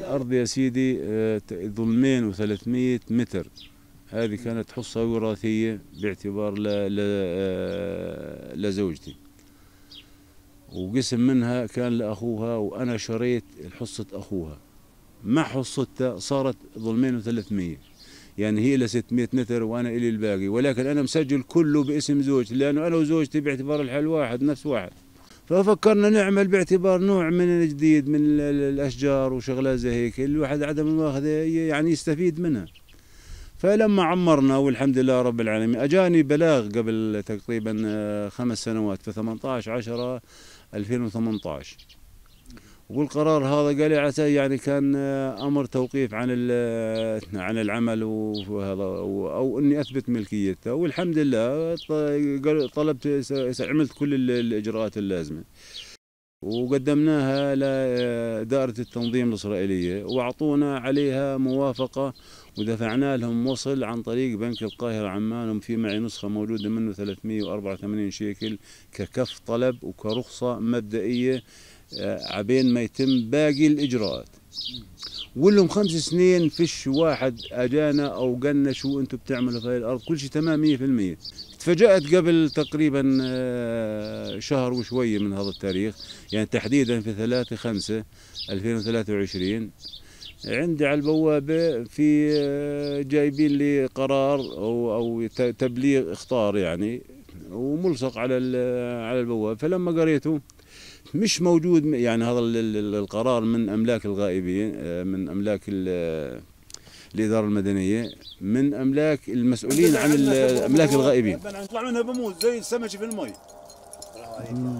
الأرض يا سيدي آه، ظلمين وثلاثمية متر هذه كانت حصة وراثية باعتبار لزوجتي آه، وقسم منها كان لأخوها وأنا شريت حصة أخوها مع حصتها صارت ظلمين وثلاثمية يعني هي ل 600 متر وانا الي الباقي ولكن انا مسجل كله باسم زوجتي لانه انا وزوجتي باعتبار الحال واحد نفس واحد ففكرنا نعمل باعتبار نوع من الجديد من الاشجار وشغلات زي هيك الواحد عدم المؤاخذه يعني يستفيد منها فلما عمرنا والحمد لله رب العالمين اجاني بلاغ قبل تقريبا آه، خمس سنوات في 18 10 2018 والقرار هذا قلعته يعني كان آه، امر توقيف عن آه، عن العمل وهذا او اني اثبت ملكيته والحمد لله طلبت عملت كل الاجراءات اللازمه وقدمناها لدائرة آه، التنظيم الإسرائيلية وأعطونا عليها موافقة ودفعنا لهم وصل عن طريق بنك القاهرة عمان في معي نسخة موجودة منه 384 شيكل ككف طلب وكرخصة مبدئية آه، عبين ما يتم باقي الاجراءات ولهم خمس سنين فيش واحد اجانا او قلنا شو انتم بتعملوا في الارض كل شيء تمام 100% تفاجات قبل تقريبا آه، شهر وشويه من هذا التاريخ يعني تحديدا في 3 5 2023 عندي على البوابه في آه، جايبين لي قرار او او تبليغ اخطار يعني وملصق على على البوابه فلما قريته مش موجود يعني هذا القرار من املاك الغائبين آه، من املاك الاداره المدنيه من املاك المسؤولين عن املاك الغائبين نطلع منها بموز زي السمك في المي